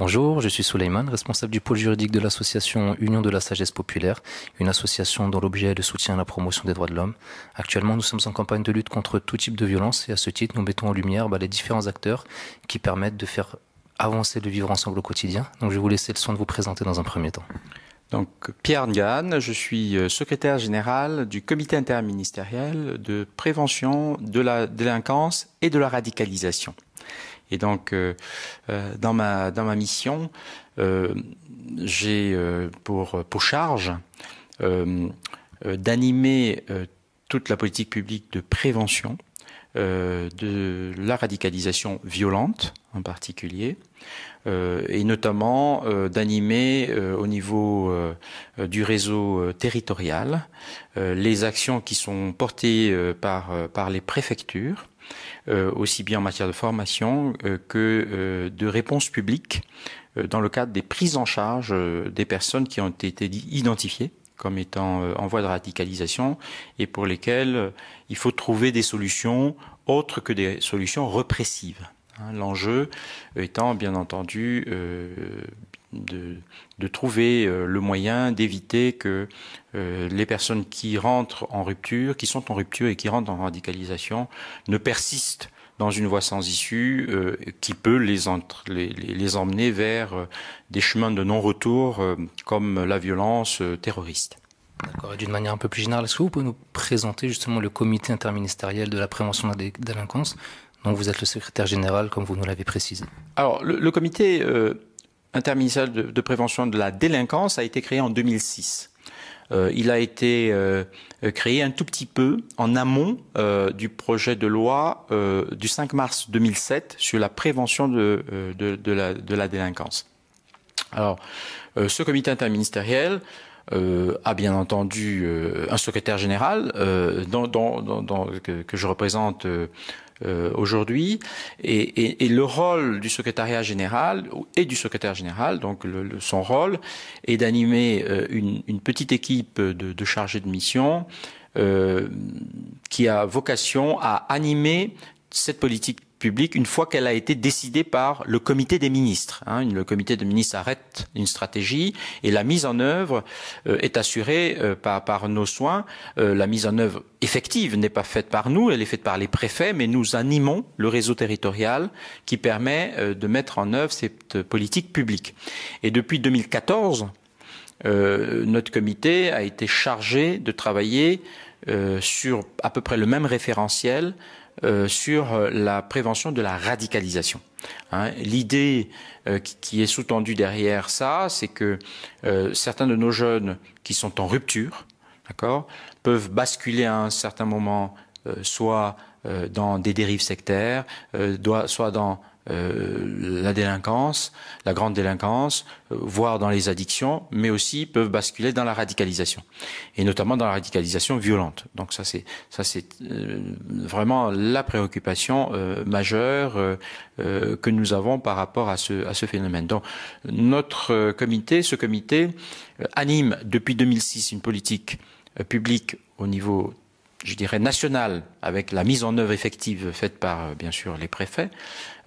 Bonjour, je suis Souleyman, responsable du pôle juridique de l'association Union de la Sagesse Populaire, une association dont l'objet est le soutien à la promotion des droits de l'homme. Actuellement, nous sommes en campagne de lutte contre tout type de violence et à ce titre, nous mettons en lumière bah, les différents acteurs qui permettent de faire avancer le vivre ensemble au quotidien. Donc je vais vous laisser le soin de vous présenter dans un premier temps. Donc Pierre Ngan, je suis euh, secrétaire général du comité interministériel de prévention de la délinquance et de la radicalisation. Et donc, euh, euh, dans, ma, dans ma mission, euh, j'ai pour, pour charge d'animer toute la politique publique de prévention de la radicalisation violente en particulier, et notamment d'animer au niveau du réseau territorial les actions qui sont portées par, par les préfectures euh, aussi bien en matière de formation euh, que euh, de réponse publique dans le cadre des prises en charge des personnes qui ont été identifiées comme étant en voie de radicalisation et pour lesquelles il faut trouver des solutions autres que des solutions repressives. Hein. L'enjeu étant bien entendu de, de trouver euh, le moyen d'éviter que euh, les personnes qui rentrent en rupture, qui sont en rupture et qui rentrent en radicalisation, ne persistent dans une voie sans issue euh, qui peut les, entre, les, les, emmener vers des chemins de non-retour comme la violence terroriste. D'accord. d'une manière un peu plus générale, est-ce que vous pouvez nous présenter justement le comité interministériel de la prévention de la délinquance dont vous êtes le secrétaire général, comme vous nous l'avez précisé Alors, le comité interministériel de, prévention de la délinquance a été créé en 2006. Euh, il a été euh, euh, créé un tout petit peu en amont du projet de loi du 5 mars 2007 sur la prévention de, de, la, délinquance. Alors, ce comité interministériel a bien entendu un secrétaire général que, que, je représente euh, aujourd'hui. Et, le rôle du secrétariat général et du secrétaire général, donc le, son rôle, est d'animer euh, une, petite équipe de, de chargés de mission euh, qui a vocation à animer cette politique une fois qu'elle a été décidée par le comité des ministres. Hein. le comité des ministres arrête une stratégie et la mise en œuvre euh, est assurée euh, par, nos soins. Euh, la mise en œuvre effective n'est pas faite par nous, elle est faite par les préfets, mais nous animons le réseau territorial qui permet de mettre en œuvre cette politique publique. Et depuis 2014, notre comité a été chargé de travailler sur à peu près le même référentiel euh, sur euh, la prévention de la radicalisation. Hein, l'idée euh, qui est sous-tendue derrière ça, c'est que certains de nos jeunes qui sont en rupture, d'accord, peuvent basculer à un certain moment, soit dans des dérives sectaires, soit dans euh, la délinquance, la grande délinquance, euh, voire dans les addictions, mais aussi peuvent basculer dans la radicalisation, et notamment dans la radicalisation violente. Donc ça c'est ça c'est euh, vraiment la préoccupation majeure que nous avons par rapport à ce à ce phénomène. Donc notre comité, ce comité anime depuis 2006 une politique publique au niveau je dirais, national, avec la mise en œuvre effective faite par, euh, bien sûr, les préfets,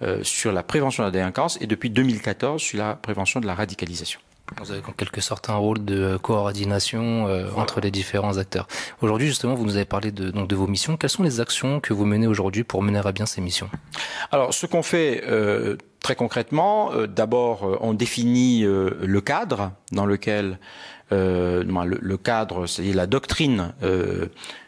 euh, sur la prévention de la délinquance, et depuis 2014, sur la prévention de la radicalisation. Vous avez en quelque sorte un rôle de euh, coordination euh, entre les différents acteurs. Aujourd'hui, justement, vous nous avez parlé de, donc, de vos missions. Quelles sont les actions que vous menez aujourd'hui pour mener à bien ces missions Alors, ce qu'on fait très concrètement, d'abord, on définit le cadre dans lequel, le, le, cadre, c'est-à-dire la doctrine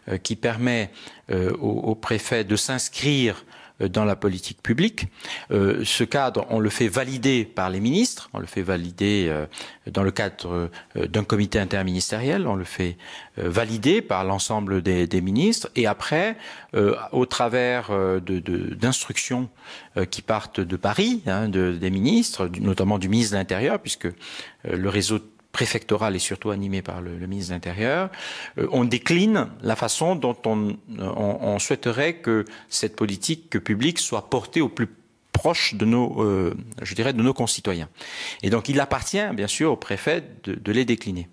euh, qui permet euh, au, au, préfet de s'inscrire euh, dans la politique publique. ce cadre, on le fait valider par les ministres, on le fait valider dans le cadre d'un comité interministériel, on le fait valider par l'ensemble des, ministres, et après, au travers d'instructions qui partent de Paris, hein, des ministres, notamment du ministre de l'Intérieur, puisque le réseau Préfectoral et surtout animé par le, le ministre de l'Intérieur, euh, on décline la façon dont on, souhaiterait que cette politique publique soit portée au plus proche de nos, euh, je dirais, de nos concitoyens. Et donc, il appartient, bien sûr, aux préfets de, les décliner.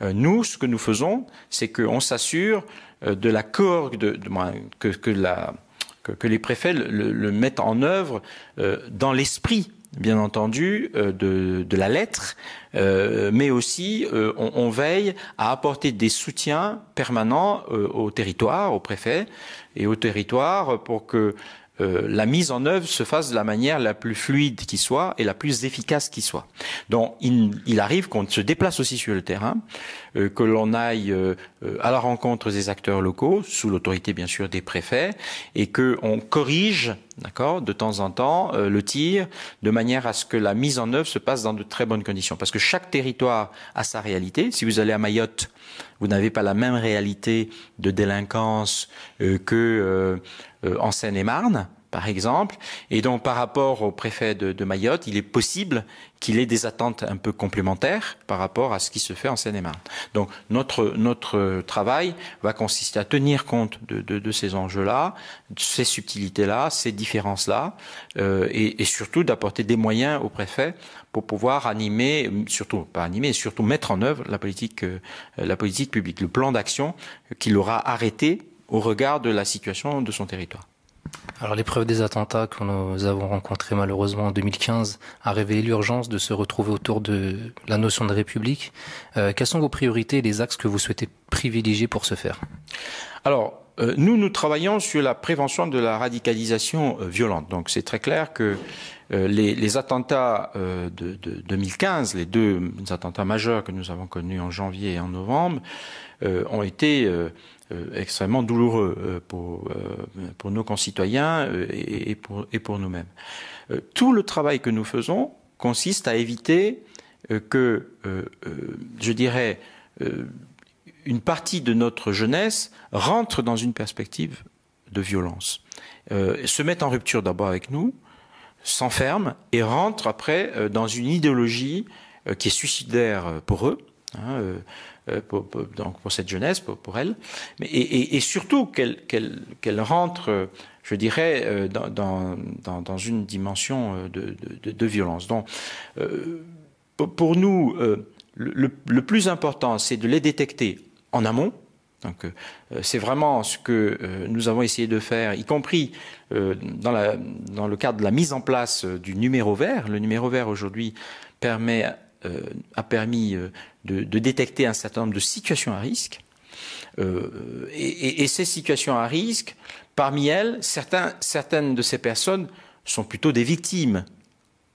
Euh, nous, ce que nous faisons, c'est qu'on s'assure de la de, de, que, que, que, que, les préfets le mettent en œuvre dans l'esprit bien entendu, euh, de, la lettre, euh, mais aussi euh, on, veille à apporter des soutiens permanents au territoire, au préfet et au territoire pour que euh, la mise en œuvre se fasse de la manière la plus fluide qui soit et la plus efficace qui soit. Donc il, arrive qu'on se déplace aussi sur le terrain, euh, que l'on aille euh, à la rencontre des acteurs locaux, sous l'autorité bien sûr des préfets, et qu'on corrige d'accord, de temps en temps, le tir, de manière à ce que la mise en œuvre se passe dans de très bonnes conditions. Parce que chaque territoire a sa réalité. Si vous allez à Mayotte, vous n'avez pas la même réalité de délinquance euh, que euh, euh, en Seine-et-Marne par exemple. Et donc, par rapport au préfet de, Mayotte, il est possible qu'il ait des attentes un peu complémentaires par rapport à ce qui se fait en Seine-et-Marne. Donc, notre, notre travail va consister à tenir compte de, ces enjeux-là, de ces subtilités-là, ces différences-là, euh, et, surtout d'apporter des moyens au préfet pour pouvoir animer, surtout pas animer, surtout mettre en œuvre la politique, euh, la politique publique, le plan d'action qu'il aura arrêté au regard de la situation de son territoire. Alors l'épreuve des attentats que nous avons rencontrés malheureusement en 2015 a révélé l'urgence de se retrouver autour de la notion de République. Euh, quelles sont vos priorités et les axes que vous souhaitez privilégier pour ce faire Alors euh, nous, nous travaillons sur la prévention de la radicalisation euh, violente. Donc c'est très clair que les, attentats de, de, 2015, les deux attentats majeurs que nous avons connus en janvier et en novembre, ont été euh, extrêmement douloureux euh, pour, euh, pour nos concitoyens et, et pour, et pour nous-mêmes. Tout le travail que nous faisons consiste à éviter que, je dirais, une partie de notre jeunesse rentre dans une perspective de violence, euh, se mette en rupture d'abord avec nous, s'enferme et rentre après dans une idéologie qui est suicidaire pour eux. Hein, euh, pour, donc pour cette jeunesse, pour, elle, mais, et, surtout qu'elle rentre, je dirais, euh, dans, une dimension euh, de, violence. Donc, pour nous, le, plus important, c'est de les détecter en amont. Donc c'est vraiment ce que nous avons essayé de faire, y compris dans, le cadre de la mise en place du numéro vert. Le numéro vert aujourd'hui permet euh, a permis euh, de, de, détecter un certain nombre de situations à risque. Euh, et, ces situations à risque, parmi elles, certaines de ces personnes sont plutôt des victimes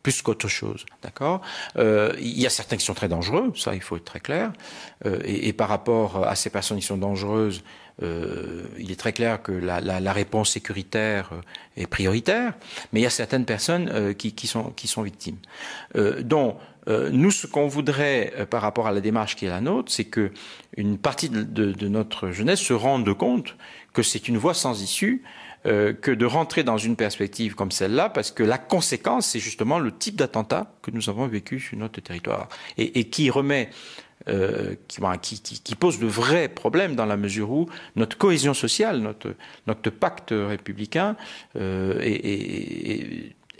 plus qu'autre chose, d'accord euh, Il y a certains qui sont très dangereux, ça il faut être très clair. Et, par rapport à ces personnes qui sont dangereuses, il est très clair que la, réponse sécuritaire est prioritaire, mais il y a certaines personnes qui, qui, sont, qui, sont, victimes. Euh, donc, euh, nous, ce qu'on voudrait euh, par rapport à la démarche qui est la nôtre, c'est que une partie de, notre jeunesse se rende compte que c'est une voie sans issue, euh, que de rentrer dans une perspective comme celle-là, parce que la conséquence, c'est justement le type d'attentat que nous avons vécu sur notre territoire et, qui remet, qui, pose de vrais problèmes dans la mesure où notre cohésion sociale, notre, pacte républicain euh,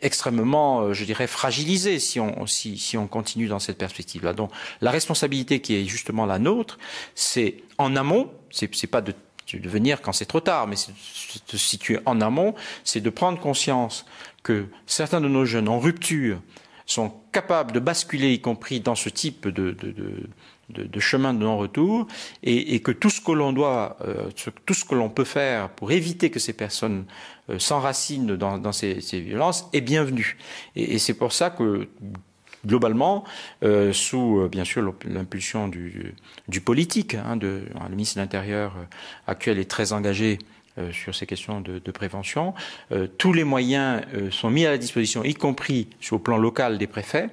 extrêmement, euh, je dirais, fragilisé si on, si, si on continue dans cette perspective-là. Donc la responsabilité qui est justement la nôtre, c'est en amont, c'est pas de, de venir quand c'est trop tard, mais c'est de se situer en amont, c'est de prendre conscience que certains de nos jeunes en rupture sont capables de basculer, y compris dans ce type de, de de, chemin de non-retour et, que tout ce que l'on doit, euh, tout ce que l'on peut faire pour éviter que ces personnes euh, s'enracinent dans, ces, violences est bienvenu. Et, c'est pour ça que globalement, euh, sous bien sûr l'impulsion du, politique, hein, hein, le ministre de l'Intérieur actuel est très engagé sur ces questions de, prévention. tous les moyens sont mis à la disposition, y compris sur le plan local des préfets,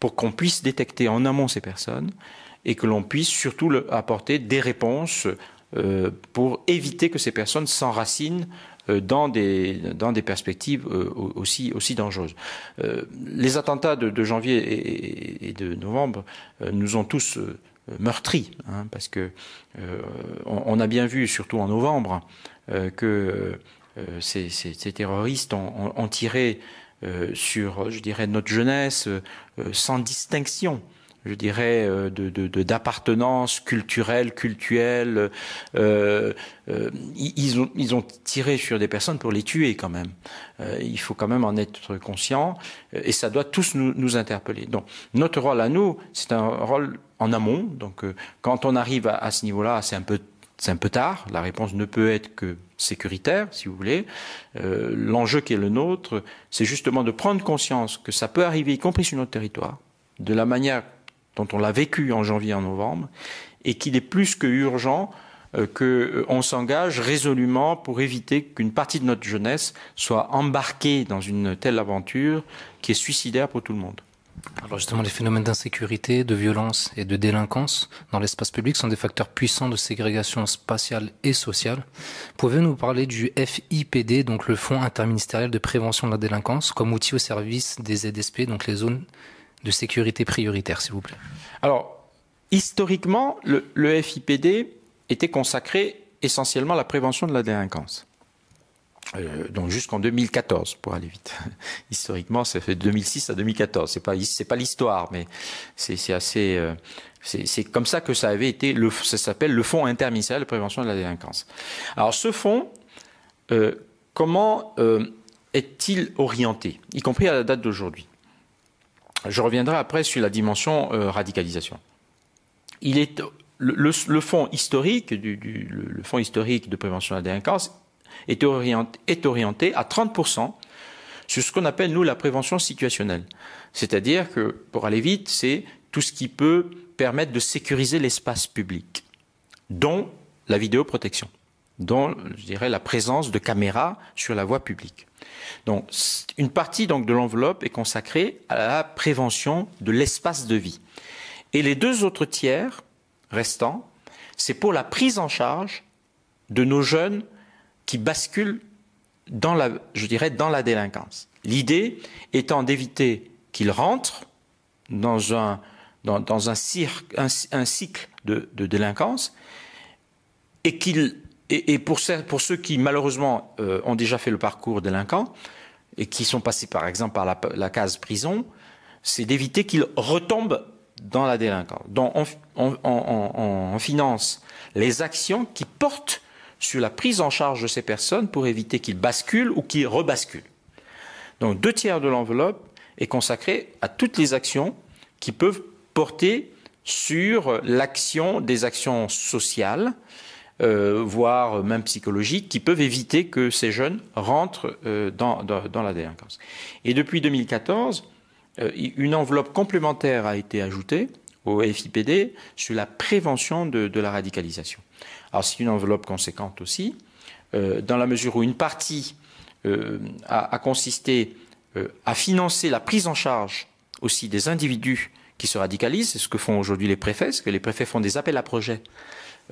pour qu'on puisse détecter en amont ces personnes, et que l'on puisse surtout apporter des réponses euh, pour éviter que ces personnes s'enracinent euh, dans des, perspectives euh, aussi, dangereuses. Les attentats de, janvier et de novembre nous ont tous meurtris, hein, parce que on, a bien vu, surtout en novembre, que ces, terroristes ont, ont tiré sur, je dirais, notre jeunesse sans distinction je dirais, euh, de d'appartenance de, culturelle, cultuelle. Euh, euh ils, ont, ils ont tiré sur des personnes pour les tuer quand même. Euh, il faut quand même en être conscient et ça doit tous nous, nous interpeller. Donc notre rôle à nous, c'est un rôle en amont. Donc quand on arrive à, à ce niveau-là, c'est un peu c'est un peu tard. La réponse ne peut être que sécuritaire, si vous voulez. L'enjeu qui est le nôtre, c'est justement de prendre conscience que ça peut arriver, y compris sur notre territoire, de la manière dont on l'a vécu en janvier, en novembre, et qu'il est plus que urgent euh, qu'on euh, s'engage résolument pour éviter qu'une partie de notre jeunesse soit embarquée dans une telle aventure qui est suicidaire pour tout le monde. Alors justement, les phénomènes d'insécurité, de violence et de délinquance dans l'espace public sont des facteurs puissants de ségrégation spatiale et sociale. Pouvez-vous nous parler du FIPD, donc le Fonds interministériel de prévention de la délinquance, comme outil au service des ZSP, e donc les zones de sécurité prioritaire, s'il vous plaît Alors, historiquement, le, FIPD était consacré essentiellement à la prévention de la délinquance. Euh, donc jusqu'en 2014, pour aller vite. Historiquement, ça fait 2006 à 2014. C'est pas c'est pas l'histoire, mais c'est assez euh, c'est comme ça que ça avait été le ça s'appelle le fonds interministériel de prévention de la délinquance. Alors ce fonds, euh, comment est-il orienté, y compris à la date d'aujourd'hui je reviendrai après sur la dimension euh, radicalisation. Il est le, fonds historique le, historique de prévention de la délinquance est orienté, est orienté à 30% sur ce qu'on appelle nous la prévention situationnelle. C'est-à-dire que pour aller vite, c'est tout ce qui peut permettre de sécuriser l'espace public, dont la vidéoprotection dont, je dirais, la présence de caméras sur la voie publique. Donc, une partie donc de l'enveloppe est consacrée à la prévention de l'espace de vie. Et les deux autres tiers restants, c'est pour la prise en charge de nos jeunes qui basculent dans la, je dirais, dans la délinquance. L'idée étant d'éviter qu'ils rentrent dans un, dans, un, cirque, un, cycle de, de délinquance et qu'ils et, pour, ceux qui, malheureusement, euh, ont déjà fait le parcours délinquant et qui sont passés, par exemple, par la, case prison, c'est d'éviter qu'ils retombent dans la délinquance. Donc, on, on, finance les actions qui portent sur la prise en charge de ces personnes pour éviter qu'ils basculent ou qu'ils rebasculent. Donc, deux tiers de l'enveloppe est consacré à toutes les actions qui peuvent porter sur l'action des actions sociales euh, voire même psychologiques, qui peuvent éviter que ces jeunes rentrent euh, dans, dans, la délinquance. Et depuis 2014, euh, une enveloppe complémentaire a été ajoutée au FIPD sur la prévention de, de la radicalisation. Alors c'est une enveloppe conséquente aussi, dans la mesure où une partie a, a, consisté à financer la prise en charge aussi des individus qui se radicalisent, c'est ce que font aujourd'hui les préfets, parce que les préfets font des appels à projets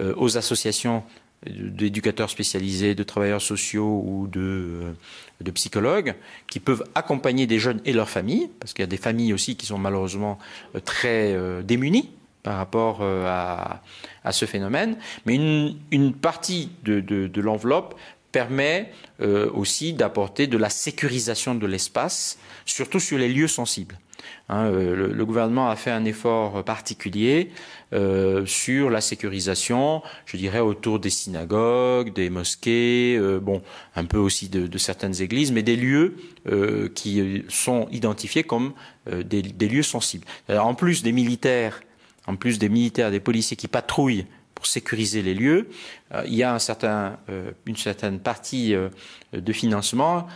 euh, aux associations d'éducateurs spécialisés, de travailleurs sociaux ou euh, de, psychologues qui peuvent accompagner des jeunes et leurs familles, parce qu'il y a des familles aussi qui sont malheureusement euh, très démunies par rapport à, ce phénomène. Mais une, partie de l'enveloppe permet aussi d'apporter de la sécurisation de l'espace, surtout sur les lieux sensibles. Hein, euh, le, gouvernement a fait un effort particulier euh, sur la sécurisation, je dirais autour des synagogues, des mosquées, euh, bon, un peu aussi de, certaines églises, mais des lieux qui sont identifiés comme des, lieux sensibles. en plus des militaires, en plus des militaires, des policiers qui patrouillent pour sécuriser les lieux. Euh, il y a un certain, euh, une certaine partie euh, de financement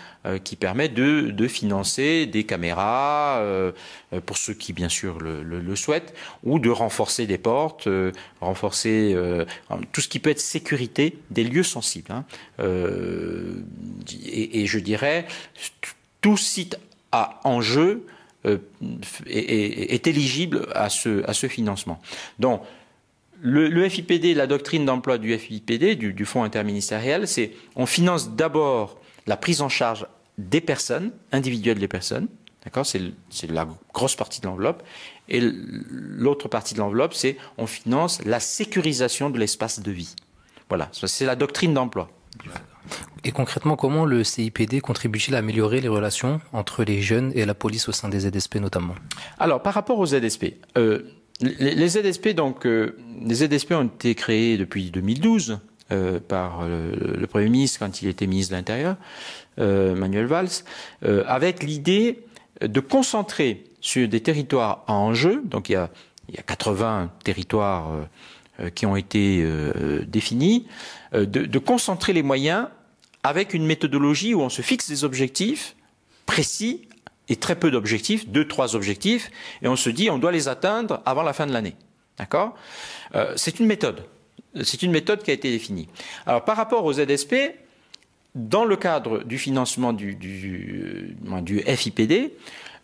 qui permet de, financer des caméras, pour ceux qui bien sûr le, souhaitent, ou de renforcer des portes, renforcer tout ce qui peut être sécurité des lieux sensibles. Hein. Et, je dirais, tout site à enjeu est, éligible à ce, à ce financement. Donc, le, le, FIPD, la doctrine d'emploi du FIPD, du, du Fonds interministériel, c'est on finance d'abord la prise en charge des personnes, individuelles des personnes, d'accord c'est, la grosse partie de l'enveloppe. Et l'autre partie de l'enveloppe, c'est on finance la sécurisation de l'espace de vie. Voilà, c'est la doctrine d'emploi. Et concrètement, comment le CIPD contribue-t-il à améliorer les relations entre les jeunes et la police au sein des ZSP notamment Alors, par rapport aux ZSP, euh, les, les ZSP, donc, euh, les ZSP ont été créés depuis 2012 douze euh, par euh, le, Premier ministre quand il était ministre de l'Intérieur, Manuel Valls, avec l'idée de concentrer sur des territoires en enjeu. Donc il y a, il y a 80 territoires qui ont été définis, de concentrer les moyens avec une méthodologie où on se fixe des objectifs précis très peu d'objectifs, deux, trois objectifs, et on se dit on doit les atteindre avant la fin de l'année. D'accord euh, C'est une méthode. C'est une méthode qui a été définie. Alors par rapport aux ZSP, dans le cadre du financement du, euh, FIPD,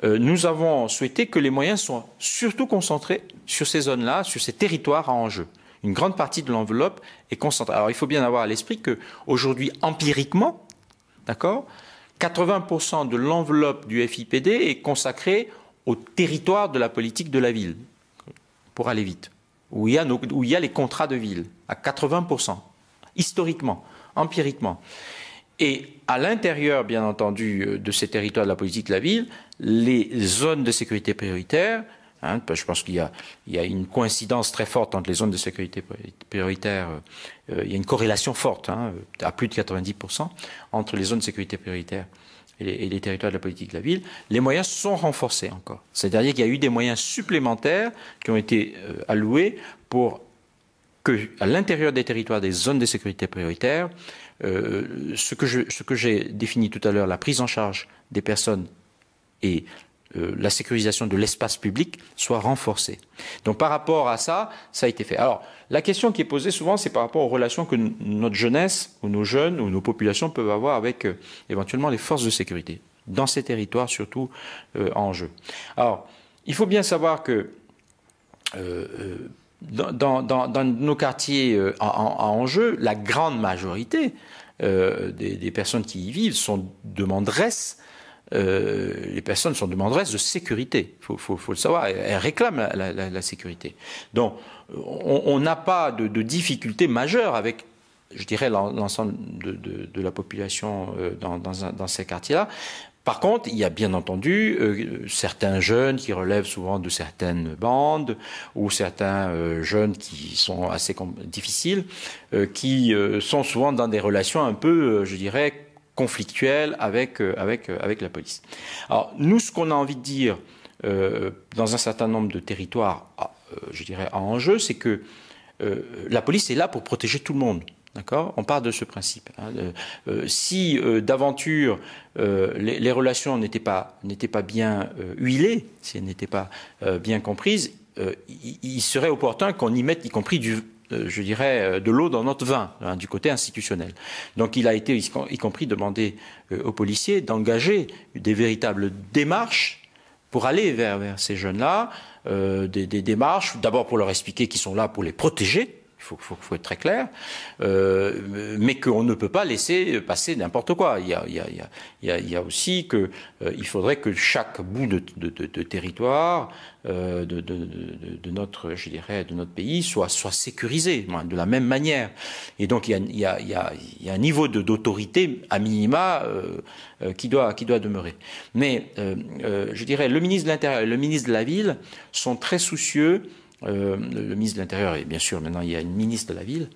euh, nous avons souhaité que les moyens soient surtout concentrés sur ces zones-là, sur ces territoires à enjeu. Une grande partie de l'enveloppe est concentrée. Alors il faut bien avoir à l'esprit que aujourd'hui, empiriquement, d'accord, 80% de l'enveloppe du FIPD est consacrée au territoire de la politique de la ville, pour aller vite, où il y a, les contrats de ville, à 80%, historiquement, empiriquement. Et à l'intérieur, bien entendu, euh, de ces territoires de la politique de la ville, les zones de sécurité prioritaire, Hein, je pense qu'il y, a, une coïncidence très forte entre les zones de sécurité prioritaire, euh, euh, il y a une corrélation forte, hein, à plus de 90%, entre les zones de sécurité prioritaire et les, territoires de la politique de la ville. Les moyens sont renforcés encore. C'est-à-dire qu'il y a eu des moyens supplémentaires qui ont été euh, alloués pour que, à l'intérieur des territoires des zones de sécurité prioritaire, ce que j'ai défini tout à l'heure, la prise en charge des personnes et euh, la sécurisation de l'espace public soit renforcée. Donc par rapport à ça, ça a été fait. Alors la question qui est posée souvent, c'est par rapport aux relations que notre jeunesse ou nos jeunes ou nos populations peuvent avoir avec euh, éventuellement les forces de sécurité dans ces territoires surtout euh, en jeu. Alors il faut bien savoir que dans, nos quartiers en, jeu, la grande majorité des, personnes qui y vivent sont de demanderesses euh, les personnes sont demanderesses de sécurité. faut, le savoir. Elles réclament la, sécurité. Donc, on n'a pas de, difficultés majeures avec je dirais, l'ensemble de, la population euh, dans, ces quartiers-là. Par contre, il y a bien entendu euh, certains jeunes qui relèvent souvent de certaines bandes ou certains jeunes qui sont assez difficiles, qui sont souvent dans des relations un peu, je dirais, conflictuelle avec, euh, avec, euh, avec la police. Alors nous, ce qu'on a envie de dire euh, dans un certain nombre de territoires, je dirais, en jeu, c'est que la police est là pour protéger tout le monde. D'accord On part de ce principe. Hein, si d'aventure les, relations n'étaient pas, pas, bien huilées, si elles n'étaient pas bien comprises, il, serait opportun qu'on y mette y compris du, euh, je dirais, euh, de l'eau dans notre vin, hein, du côté institutionnel. Donc il a été, y compris, demandé euh, aux policiers d'engager des véritables démarches pour aller vers, ces jeunes-là, des, des démarches, d'abord pour leur expliquer qu'ils sont là pour les protéger, il faut, faut, faut, être très clair, euh, mais qu'on ne peut pas laisser passer n'importe quoi. Il y, a, il, y a, il, y a, il y a, aussi que euh, il faudrait que chaque bout de, de, de, territoire euh, de, notre, je dirais, de notre pays soit, soit sécurisé de la même manière. Et donc il y a, il un niveau d'autorité à minima euh, euh, qui doit, qui doit demeurer. Mais je dirais, le ministre de l'Intérieur et le ministre de la Ville sont très soucieux euh, le ministre de l'Intérieur, et bien sûr maintenant il y a une ministre de la ville,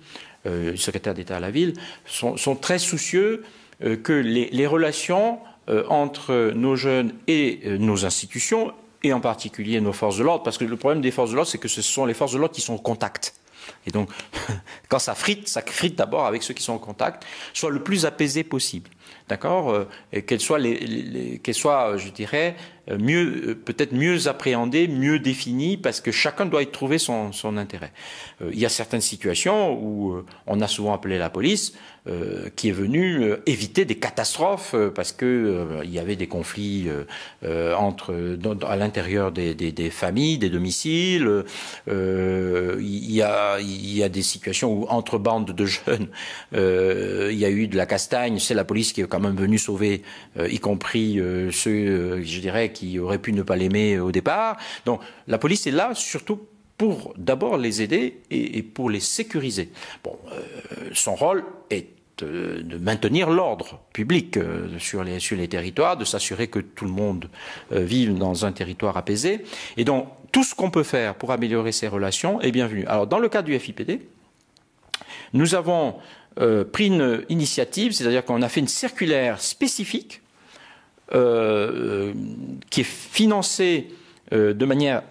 euh, le secrétaire d'État à la ville, sont, très soucieux euh, que les, les relations entre nos jeunes et nos institutions, et en particulier nos forces de l'ordre, parce que le problème des forces de l'ordre, c'est que ce sont les forces de l'ordre qui sont en contact. Et donc, quand ça frite, ça frite d'abord avec ceux qui sont en contact, soit le plus apaisé possible d'accord, euh, qu'elle soit, les, soit, euh, je dirais, euh, mieux, peut-être mieux appréhendée, mieux définie, parce que chacun doit y trouver son, intérêt. il y a certaines situations où on a souvent appelé la police, qui est venue éviter des catastrophes parce que il y avait des conflits à l'intérieur des, familles, des domiciles. il y a des situations où entre bandes de jeunes, il y a eu de la castagne. C'est la police qui quand même venu sauver, euh, y compris euh, ceux, euh, je dirais, qui auraient pu ne pas l'aimer au départ. Donc la police est là surtout pour d'abord les aider et, pour les sécuriser. Bon, son rôle est de maintenir l'ordre public sur les, sur les territoires, de s'assurer que tout le monde vive dans un territoire apaisé. Et donc, tout ce qu'on peut faire pour améliorer ces relations est bienvenu. Alors, dans le cas du FIPD, nous avons euh, pris une initiative, c'est-à-dire qu'on a fait une circulaire spécifique euh, euh, qui est financée de manière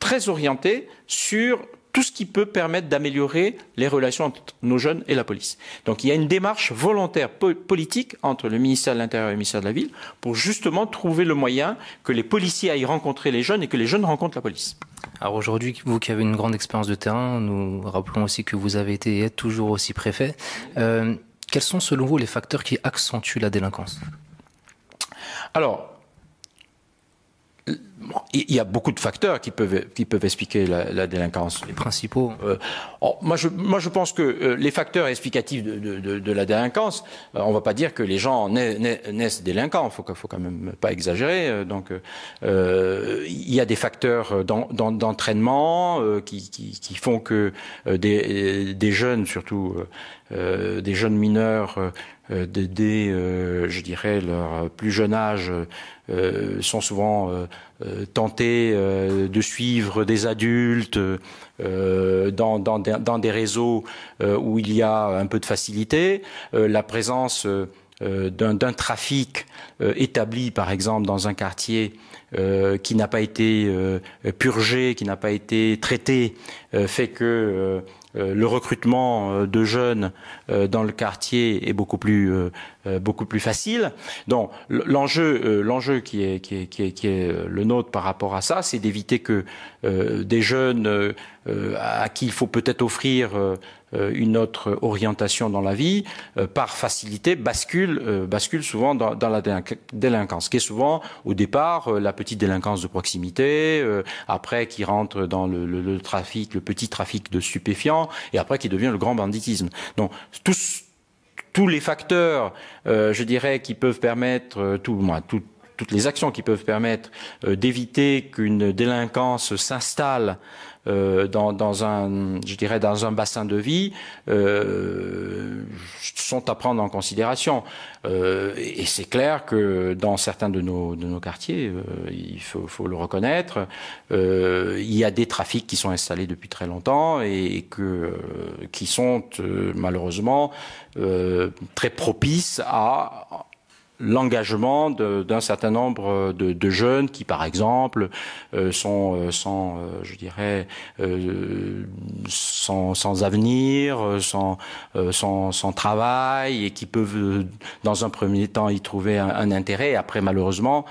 très orientée sur tout ce qui peut permettre d'améliorer les relations entre nos jeunes et la police. Donc il y a une démarche volontaire politique entre le ministère de l'Intérieur et le ministère de la Ville pour justement trouver le moyen que les policiers aillent rencontrer les jeunes et que les jeunes rencontrent la police. Alors aujourd'hui, vous qui avez une grande expérience de terrain, nous rappelons aussi que vous avez été et êtes toujours aussi préfet. Euh, quels sont selon vous les facteurs qui accentuent la délinquance Alors, il y a beaucoup de facteurs qui peuvent, qui peuvent expliquer la, la délinquance. Les principaux euh, oh, moi, je, moi, je pense que euh, les facteurs explicatifs de, de, de, de la délinquance, euh, on ne va pas dire que les gens naissent, délinquants, il faut, faut quand même pas exagérer. donc, il y a des facteurs d'entraînement qui, qui, qui, font que des, des, jeunes, surtout des jeunes mineurs, euh, dès, euh, je dirais, leur plus jeune âge, euh, sont souvent tentés de suivre des adultes dans, dans, dans, des réseaux où il y a un peu de facilité. la présence d'un trafic établi, par exemple, dans un quartier qui n'a pas été purgé, qui n'a pas été traité, fait que euh, le recrutement euh, de jeunes euh, dans le quartier est beaucoup plus beaucoup plus facile. Donc l'enjeu l'enjeu qui est qui est, qui est qui est le nôtre par rapport à ça, c'est d'éviter que des jeunes à qui il faut peut-être offrir euh, une autre orientation dans la vie, euh, par facilité, bascule, euh, bascule souvent dans, la délinquance, qui est souvent au départ la petite délinquance de proximité, après qui rentre dans le, trafic, le petit trafic de stupéfiants, et après qui devient le grand banditisme. Donc tous tous les facteurs, je dirais, qui peuvent permettre, tout, moi, toutes les actions qui peuvent permettre d'éviter qu'une délinquance s'installe euh, dans, dans, un, je dirais, dans un bassin de vie euh, sont à prendre en considération. Euh, et c'est clair que dans certains de nos, de nos quartiers, il faut, faut, le reconnaître, il y a des trafics qui sont installés depuis très longtemps et, que, qui sont malheureusement très propices à l'engagement d'un certain nombre de, de, jeunes qui, par exemple, euh, sont, euh, sans, euh, je dirais, sans, sans, avenir, sans, sans, sans, travail, et qui peuvent, dans un premier temps, y trouver un, intérêt, et après, malheureusement,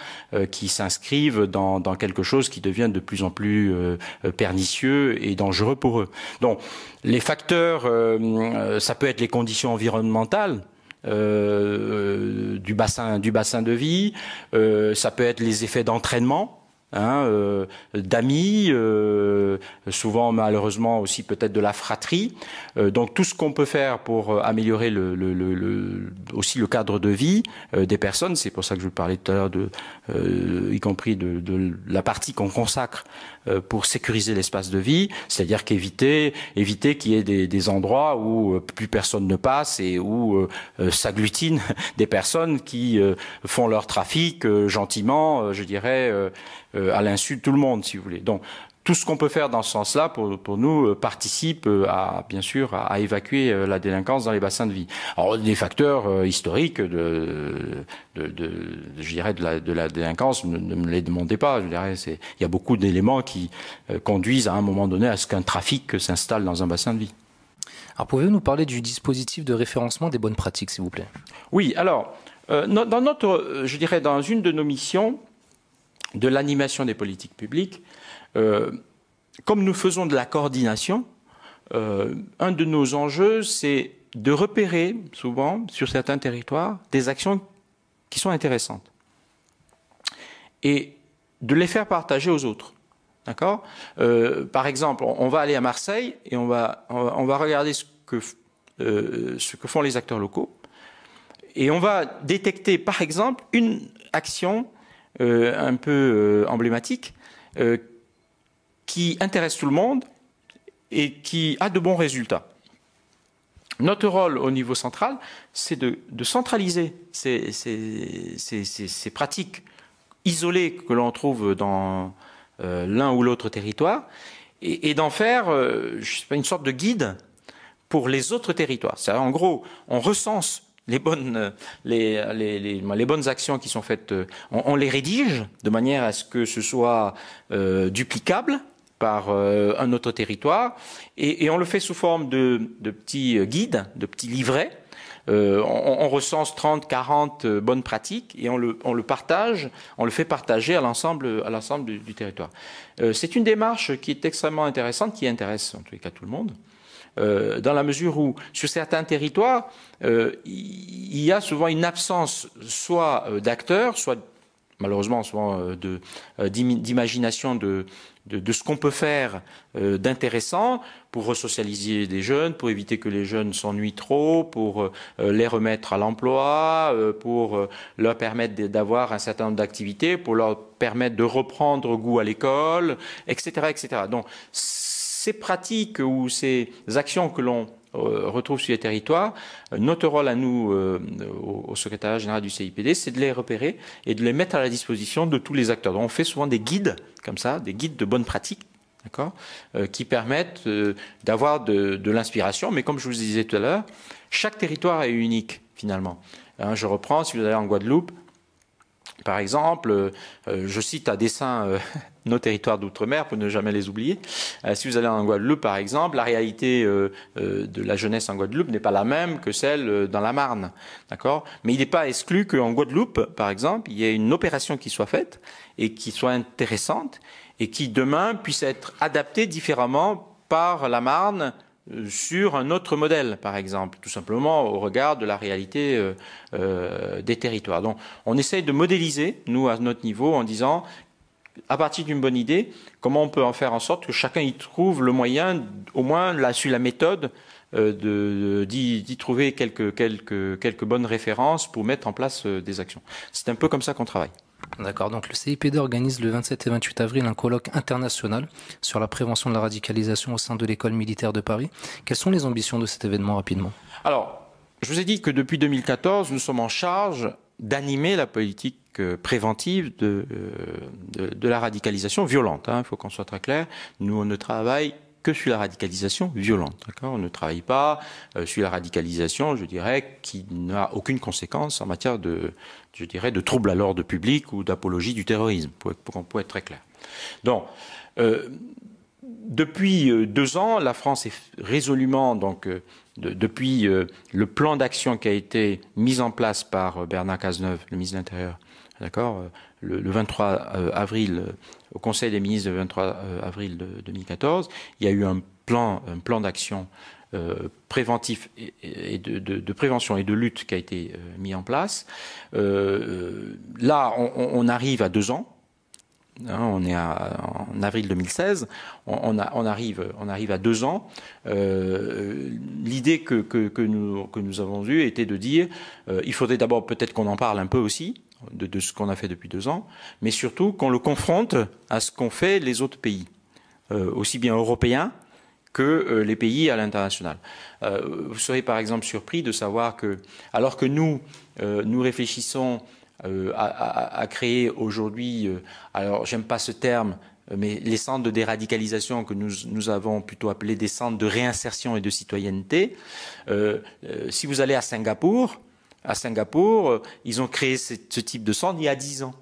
qui s'inscrivent dans, dans, quelque chose qui devient de plus en plus pernicieux et dangereux pour eux. Donc, les facteurs, ça peut être les conditions environnementales, euh, euh, du, bassin, du bassin de vie, euh, ça peut être les effets d'entraînement. Hein, d'amis, souvent malheureusement aussi peut-être de la fratrie. donc tout ce qu'on peut faire pour améliorer aussi le cadre de vie des personnes, c'est pour ça que je vous parlais tout à l'heure, de, y compris de la partie qu'on consacre euh, pour sécuriser l'espace de vie, c'est-à-dire qu'éviter éviter, qu'il y ait des, endroits où euh, plus personne ne passe et où euh, s'agglutinent des personnes qui font leur trafic gentiment, je dirais, à l'insu de tout le monde, si vous voulez. Donc tout ce qu'on peut faire dans ce sens-là, pour, nous, euh, participe euh, à, bien sûr, à, évacuer euh, la délinquance dans les bassins de vie. Alors, des facteurs historiques de, je dirais, de la, délinquance, ne, me les demandez pas. Je dirais, il y a beaucoup d'éléments qui conduisent à un moment donné à ce qu'un trafic s'installe dans un bassin de vie. Alors, pouvez-vous nous parler du dispositif de référencement des bonnes pratiques, s'il vous plaît Oui. Alors, dans notre, je dirais, dans une de nos missions de l'animation des politiques publiques, euh, comme nous faisons de la coordination, euh, un de nos enjeux, c'est de repérer souvent sur certains territoires des actions qui sont intéressantes et de les faire partager aux autres. D'accord euh, Par exemple, on va aller à Marseille et on va, on va regarder ce que, euh, ce que font les acteurs locaux et on va détecter, par exemple, une action euh, un peu emblématique qui intéresse tout le monde et qui a de bons résultats. Notre rôle au niveau central, c'est de, centraliser ces, pratiques isolées que l'on trouve dans euh, l'un ou l'autre territoire et, d'en faire euh, une sorte de guide pour les autres territoires. cest en gros, on recense les bonnes, les, bonnes actions qui sont faites, euh, on, les rédige de manière à ce que ce soit duplicable par euh, un autre territoire. Et, on le fait sous forme de, petits euh, guides, de petits livrets. Euh, on, recense 30, 40 bonnes pratiques et on le, partage, on le fait partager à l'ensemble, à l'ensemble du, territoire. c'est une démarche qui est extrêmement intéressante, qui intéresse en tous les cas tout le monde. dans la mesure où, sur certains territoires, il y a souvent une absence soit d'acteurs, soit malheureusement souvent d'imagination de, de, ce qu'on peut faire euh, d'intéressant pour resocialiser des jeunes, pour éviter que les jeunes s'ennuient trop, pour euh, les remettre à l'emploi, euh, pour leur permettre d'avoir un certain nombre d'activités, pour leur permettre de reprendre goût à l'école, etc., etc. Donc, ces pratiques ou ces actions que l'on euh, retrouvent sur les territoires. Euh, notre rôle à nous, euh, au, secrétariat général du CIPD, c'est de les repérer et de les mettre à la disposition de tous les acteurs. Donc on fait souvent des guides comme ça, des guides de bonnes pratiques d'accord, qui permettent d'avoir de, l'inspiration. Mais comme je vous disais tout à l'heure, chaque territoire est unique finalement. Hein, je reprends, si vous allez en Guadeloupe, par exemple, euh, euh, je cite à dessein euh, nos territoires d'outre-mer pour ne jamais les oublier. si vous allez en Guadeloupe, par exemple, la réalité de la jeunesse en Guadeloupe n'est pas la même que celle dans la Marne, d'accord Mais il n'est pas exclu qu'en Guadeloupe, par exemple, il y ait une opération qui soit faite et qui soit intéressante et qui demain puisse être adaptée différemment par la Marne sur un autre modèle, par exemple, tout simplement au regard de la réalité euh, euh, des territoires. Donc on essaye de modéliser, nous, à notre niveau, en disant, à partir d'une bonne idée, comment on peut en faire en sorte que chacun y trouve le moyen, au moins là, sur la méthode, euh, d'y trouver quelques, quelques, quelques bonnes références pour mettre en place des actions. C'est un peu comme ça qu'on travaille. D'accord, donc le CIPD organise le 27 et 28 avril un colloque international sur la prévention de la radicalisation au sein de l'école militaire de Paris. Quelles sont les ambitions de cet événement rapidement Alors, je vous ai dit que depuis 2014, nous sommes en charge d'animer la politique euh, préventive euh, de, la radicalisation violente. Hein, il faut qu'on soit très clair. Nous, on ne travaille que sur la radicalisation violente. d'accord On ne travaille pas euh, sur la radicalisation, je dirais, qui n'a aucune conséquence en matière de, je dirais, de troubles à l'ordre public ou d'apologie du terrorisme, pour, qu'on être très clair. Donc, euh, depuis euh, deux ans, la France est résolument, donc, depuis le plan d'action qui a été mis en place par Bernard Cazeneuve, le ministre de l'Intérieur, d'accord, le, 23 avril au Conseil des ministres euh, de 23 avril 2014. Il y a eu un plan, un plan d'action euh, préventif et, de, prévention et de lutte qui a été euh, mis en place. là, on, arrive à deux ans. Hein, on est en avril 2016. On, on, arrive, on arrive à deux ans. L'idée que, nous, que nous avons eue était de dire il faudrait d'abord peut-être qu'on en parle un peu aussi de, ce qu'on a fait depuis deux ans, mais surtout qu'on le confronte à ce qu'ont fait les autres pays, euh, aussi bien européens que euh, les pays à l'international. Euh, vous serez par exemple surpris de savoir que, alors que nous, nous réfléchissons à, créer aujourd'hui, alors j'aime pas ce terme, mais les centres de déradicalisation que nous, nous avons plutôt appelés des centres de réinsertion et de citoyenneté, si vous allez à Singapour, à Singapour, euh, ils ont créé ce, type de centre il y a 10 ans.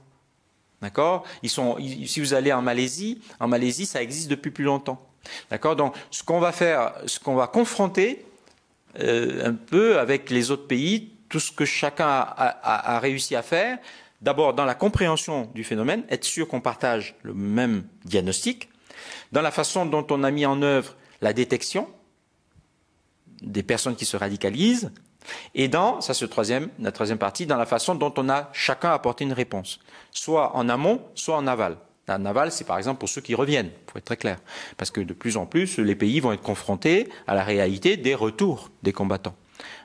D'accord ils sont, Si vous allez en Malaisie, en Malaisie, ça existe depuis plus longtemps. D'accord Donc, ce qu'on va faire, ce qu'on va confronter euh, un peu avec les autres pays, tout ce que chacun a, a réussi à faire, d'abord dans la compréhension du phénomène, être sûr qu'on partage le même diagnostic, dans la façon dont on a mis en œuvre la détection des personnes qui se radicalisent, et dans, ça c'est troisième, la troisième partie, dans la façon dont on a chacun apporté une réponse, soit en amont, soit en aval. En aval, c'est par exemple pour ceux qui reviennent, pour être très clair, parce que de plus en plus, les pays vont être confrontés à la réalité des retours des combattants.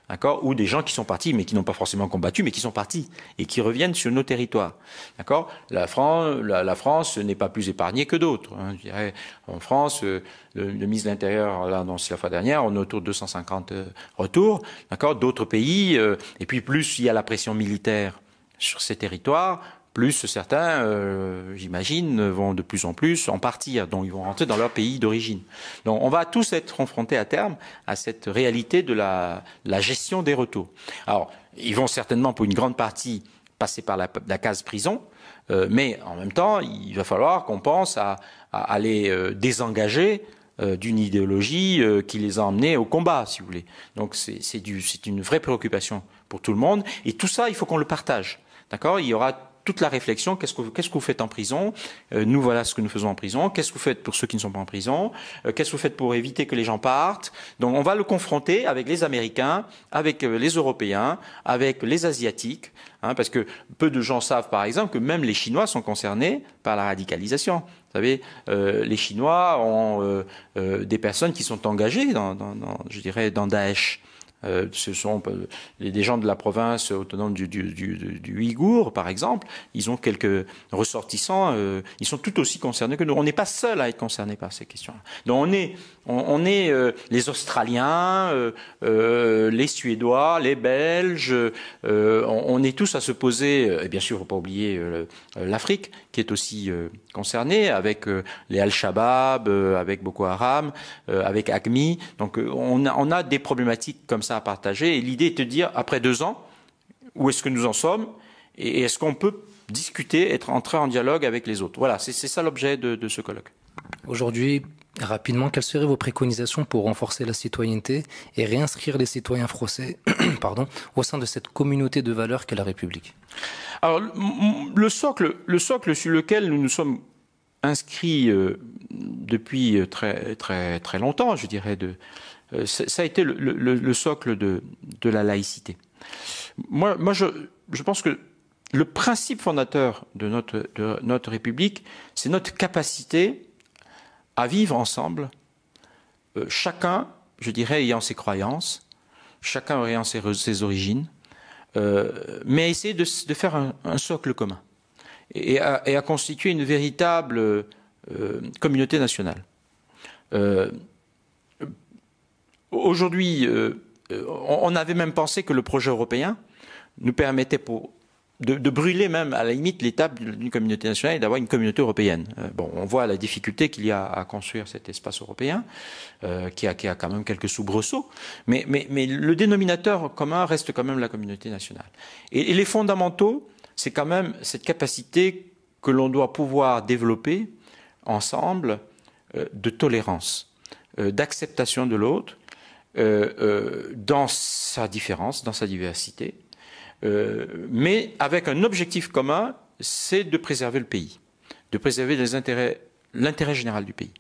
D'accord Ou des gens qui sont partis, mais qui n'ont pas forcément combattu, mais qui sont partis et qui reviennent sur nos territoires. D'accord la, France n'est pas plus épargnée que d'autres. Hein, en France, euh, le, ministre de l'Intérieur l'a annoncé la fois dernière, on est autour de 250 euh, retours. D'autres pays, euh, et puis plus il y a la pression militaire sur ces territoires, plus certains, euh, j'imagine, vont de plus en plus en partir, donc ils vont rentrer dans leur pays d'origine. Donc on va tous être confrontés à terme à cette réalité de la, gestion des retours. Alors, ils vont certainement, pour une grande partie, passer par la, case prison, euh, mais en même temps, il va falloir qu'on pense à, à les euh, désengager d'une idéologie qui les a emmenés au combat, si vous voulez. Donc c'est une vraie préoccupation pour tout le monde, et tout ça, il faut qu'on le partage. D'accord Il y aura toute la réflexion, qu'est-ce que, vous faites en prison euh, Nous, voilà ce que nous faisons en prison. Qu'est-ce que vous faites pour ceux qui ne sont pas en prison euh, Qu'est-ce que vous faites pour éviter que les gens partent Donc, on va le confronter avec les Américains, avec euh, les Européens, avec les Asiatiques, hein, parce que peu de gens savent, par exemple, que même les Chinois sont concernés par la radicalisation. Vous savez, les Chinois ont des personnes qui sont engagées dans, dans, dans je dirais, dans Daesh. Euh, ce sont euh, des gens de la province autonome du, du, du, du par exemple. Ils ont quelques ressortissants. Euh, ils sont tout aussi concernés que nous. On n'est pas seul à être concernés par ces questions-là. Donc on est on, est euh, les Australiens, euh, euh, les Suédois, les Belges. On, est tous à se poser. Et bien sûr, faut pas oublier l'Afrique qui est aussi concernée avec les Al-Shabaab, avec Boko Haram, avec ACMI. Donc, on a, on a des problématiques comme ça à partager. Et l'idée est de dire, après deux ans, où est-ce que nous en sommes et est-ce qu'on peut discuter, être entré en dialogue avec les autres. Voilà, c'est ça l'objet de, de, ce colloque. Aujourd'hui, Rapidement, quelles seraient vos préconisations pour renforcer la citoyenneté et réinscrire les citoyens français pardon, au sein de cette communauté de valeurs qu'est la République Alors, le socle, le socle sur lequel nous nous sommes inscrits euh, depuis euh, très, très, très longtemps, je dirais, de, euh, ça a été le, le socle de, de, la laïcité. Moi, moi je, je pense que le principe fondateur de notre, de notre République, c'est notre capacité à vivre ensemble, euh, chacun, je dirais, ayant ses croyances, chacun ayant ses, origines, euh, mais mais essayer de, faire un, socle commun et à, constituer une véritable euh, communauté nationale. Aujourd'hui, on avait même pensé que le projet européen nous permettait pour de, brûler même à la limite l'étape d'une communauté nationale et d'avoir une communauté européenne. Euh, bon, on voit la difficulté qu'il y a à construire cet espace européen, euh, qui, a, quand même quelques soubresauts, mais, le dénominateur commun reste quand même la communauté nationale. Et, les fondamentaux, c'est quand même cette capacité que l'on doit pouvoir développer ensemble euh, de tolérance, d'acceptation de l'autre, dans sa différence, dans sa diversité euh, mais avec un objectif commun, c'est de préserver le pays, de préserver les intérêts, l'intérêt général du pays.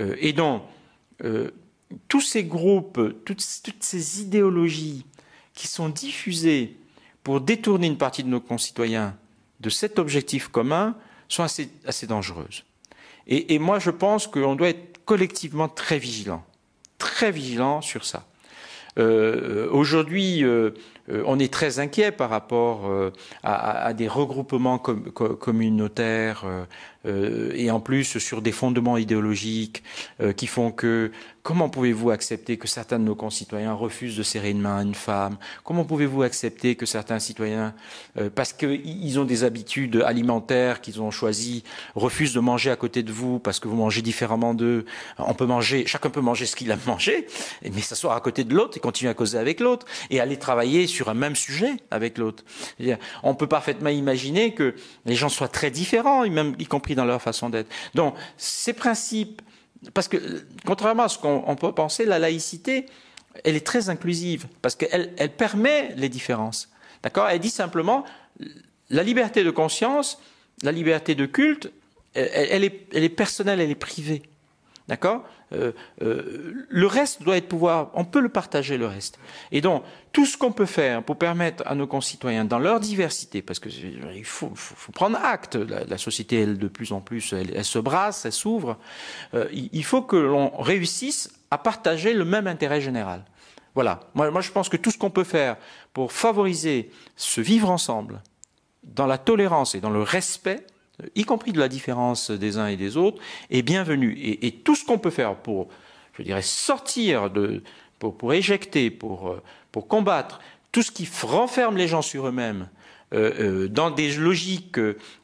Euh, et donc, euh, tous ces groupes, toutes, toutes, ces idéologies qui sont diffusées pour détourner une partie de nos concitoyens de cet objectif commun sont assez, assez dangereuses. Et, moi, je pense qu'on doit être collectivement très vigilant, très vigilant sur ça. Aujourd'hui, euh, on est très inquiet par rapport euh, à, des regroupements communautaires euh, euh, et en plus sur des fondements idéologiques euh, qui font que comment pouvez-vous accepter que certains de nos concitoyens refusent de serrer une main à une femme Comment pouvez-vous accepter que certains citoyens, euh, parce qu'ils ont des habitudes alimentaires qu'ils ont choisies, refusent de manger à côté de vous parce que vous mangez différemment d'eux On peut manger, chacun peut manger ce qu'il a mangé, mais s'asseoir à côté de l'autre et continuer à causer avec l'autre et aller travailler sur un même sujet avec l'autre. On peut parfaitement imaginer que les gens soient très différents, même y compris dans leur façon d'être. Donc, ces principes, parce que contrairement à ce qu'on peut penser, la laïcité, elle est très inclusive, parce qu'elle elle permet les différences. D'accord Elle dit simplement, la liberté de conscience, la liberté de culte, elle est personnelle, elle est privée. D'accord euh, euh, Le reste doit être pouvoir, on peut le partager le reste. Et donc, tout ce qu'on peut faire pour permettre à nos concitoyens, dans leur diversité, parce que il faut, prendre acte, la, société, elle, de plus en plus, elle, se brasse, elle s'ouvre, euh, il, il faut que l'on réussisse à partager le même intérêt général. Voilà. Moi, moi je pense que tout ce qu'on peut faire pour favoriser ce vivre ensemble, dans la tolérance et dans le respect, y compris de la différence des uns et des autres, est bienvenue. Et, tout ce qu'on peut faire pour, je dirais, sortir de, pour, éjecter, euh, pour, combattre tout ce qui renferme les gens sur eux-mêmes, euh, euh, dans des logiques,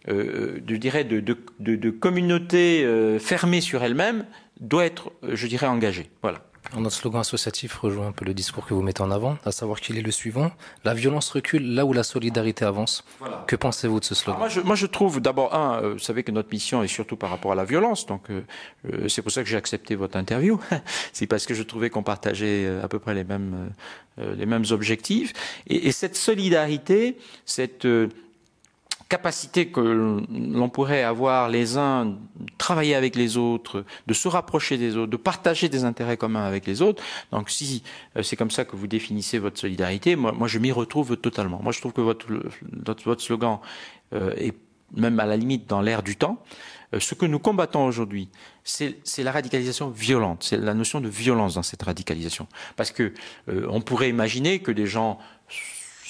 je dirais, de, de, de, communautés fermées sur elles-mêmes, doit être, je dirais, engagé. Voilà. Notre slogan associatif rejoint un peu le discours que vous mettez en avant, à savoir qu'il est le suivant la violence recule là où la solidarité avance. Que pensez-vous de ce slogan ah, moi je, moi je, trouve d'abord un, euh, vous savez que notre mission est surtout par rapport à la violence, donc euh, euh, c'est pour ça que j'ai accepté votre interview. c'est parce que je trouvais qu'on partageait à peu près les mêmes les mêmes objectifs et, et cette solidarité, cette capacité que l'on pourrait avoir les uns travailler avec les autres, de se rapprocher des autres, de partager des intérêts communs avec les autres. Donc si euh, c'est comme ça que vous définissez votre solidarité, moi, moi je m'y retrouve totalement. Moi je trouve que votre, votre slogan euh, est même à la limite dans l'air du temps. Euh, ce que nous combattons aujourd'hui, c'est la radicalisation violente, c'est la notion de violence dans cette radicalisation. Parce que on pourrait imaginer que des gens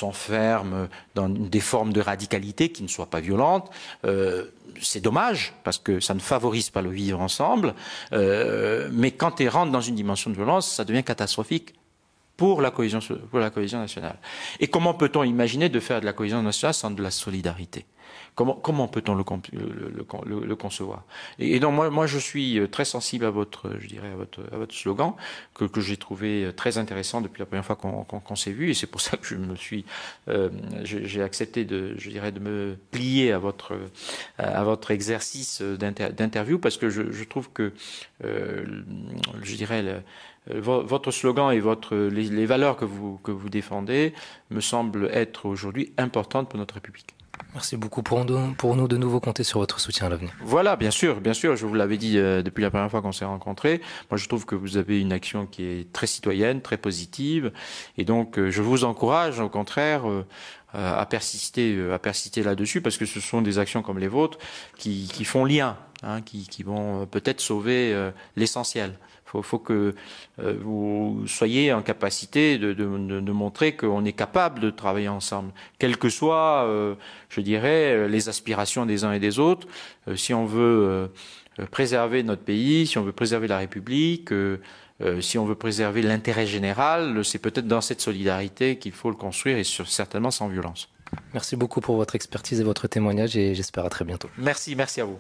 s'enferme dans des formes de radicalité qui ne soient pas violentes. Euh, c'est dommage parce que ça ne favorise pas le vivre ensemble. Euh, mais quand ils rentrent dans une dimension de violence, ça devient catastrophique pour la cohésion, pour la cohésion nationale. Et comment peut-on imaginer de faire de la cohésion nationale sans de la solidarité Comment, comment peut-on le, le, concevoir et, donc moi, moi, je suis euh, très sensible à votre, je dirais, à votre, à votre slogan que, j'ai trouvé euh, très intéressant depuis la première fois qu'on s'est vu, et c'est pour ça que je me suis, euh, j'ai accepté de, je dirais, de me plier à votre, à votre exercice d'interview parce que je, trouve que, je dirais, votre slogan et votre, les, les, valeurs que vous, que vous défendez me semblent être aujourd'hui importantes pour notre République. Merci beaucoup pour nous, de nouveau compter sur votre soutien à l'avenir. Voilà, bien sûr, bien sûr. Je vous l'avais dit euh, depuis la première fois qu'on s'est rencontrés. Moi, je trouve que vous avez une action qui est très citoyenne, très positive, et donc euh, je vous encourage, au contraire. Euh, à persister, à persister là-dessus, parce que ce sont des actions comme les vôtres qui, qui font lien, hein, qui, qui, vont peut-être sauver l'essentiel faut, faut que euh, vous soyez en capacité de, montrer qu'on est capable de travailler ensemble, quelles que soient, euh, je dirais, les aspirations des uns et des autres. Euh, si on veut préserver notre pays, si on veut préserver la République, si on veut préserver l'intérêt général, c'est peut-être dans cette solidarité qu'il faut le construire et certainement sans violence. Merci beaucoup pour votre expertise et votre témoignage et j'espère à très bientôt. Merci, merci à vous.